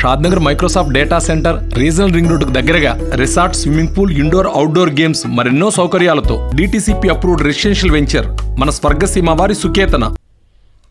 Shadnagar Microsoft data center regional ring రోడ్డుకు దగ్గరగా resort swimming pool indoor outdoor games మరెన్నో సౌకర్యాలతో డిటిసిపి అప్రూవ్డ్ రెసిడెన్షియల్ వెంచర్ మన స్వర్గసీమ వారి సుకేతన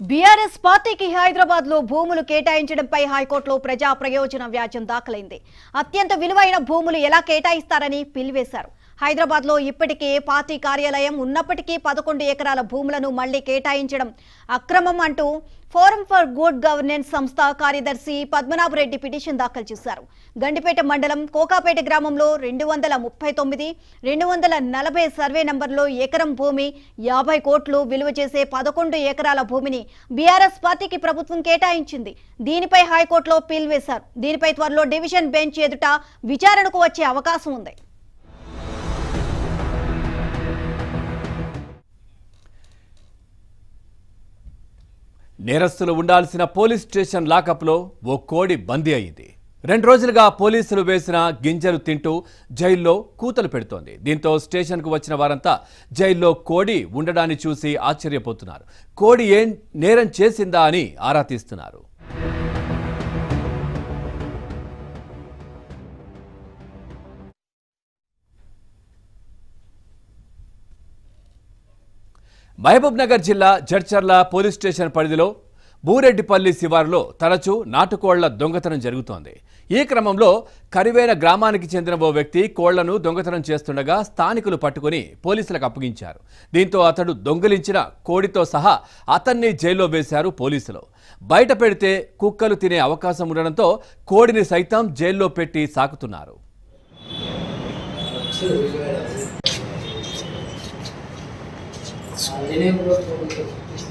బీఆర్ఎస్ పార్టీకి హైదరాబాద్ లో భూములు కేటాయించడంపై హైకోర్టులో ప్రజా ప్రయోజన వ్యాజ్యం దాఖలైంది అత్యంత విలువైన భూములు ఎలా కేటాయిస్తారని పిలివేశారు హైదరాబాద్ లో ఇప్పటికే పార్టీ కార్యాలయం ఉన్నప్పటికీ పదకొండు ఎకరాల భూములను మళ్లీ కేటాయించడం అక్రమం అంటూ ఫోరం ఫర్ గుడ్ గవర్నెన్స్ సంస్థ కార్యదర్శి పద్మనాభరెడ్డి పిటిషన్ దాఖలు చేశారు గండిపేట మండలం కోకాపేట గ్రామంలో రెండు వందల ముప్పై తొమ్మిది రెండు వందల నలభై సర్వే నంబర్లో ఎకరం భూమి యాభై కోట్లు విలువ చేసే పదకొండు ఎకరాల భూమిని బీఆర్ఎస్ పార్టీకి ప్రభుత్వం కేటాయించింది దీనిపై హైకోర్టులో పిల్ వేశారు దీనిపై త్వరలో డివిజన్ బెంచ్ ఎదుట విచారణకు వచ్చే అవకాశం ఉంది నేరస్తులు ఉండాల్సిన పోలీస్ స్టేషన్ లాకప్లో ఓ కోడి బందీ అయింది రెండు రోజులుగా పోలీసులు వేసిన గింజలు తింటూ జైల్లో కూతలు పెడుతోంది దీంతో స్టేషన్కు వచ్చిన వారంతా జైల్లో కోడి ఉండడాన్ని చూసి ఆశ్చర్యపోతున్నారు కోడి ఏం నేరం చేసిందా అని ఆరా తీస్తున్నారు మహబూబ్నగర్ జిల్లా జడ్చర్ల పోలీస్ స్టేషన్ పరిధిలో బూరెడ్డిపల్లి శివారులో తరచూ నాటుకోళ్ల దొంగతనం జరుగుతోంది ఈ క్రమంలో కరివేన గ్రామానికి చెందిన ఓ వ్యక్తి కోళ్లను దొంగతనం చేస్తుండగా స్థానికులు పట్టుకుని పోలీసులకు అప్పగించారు దీంతో అతడు దొంగిలించిన కోడితో సహా అతన్ని జైల్లో వేశారు పోలీసులు బయట పెడితే కుక్కలు తినే అవకాశం ఉండడంతో కోడిని సైతం జైల్లో పెట్టి సాకుతున్నారు 啊，今天够提供一些？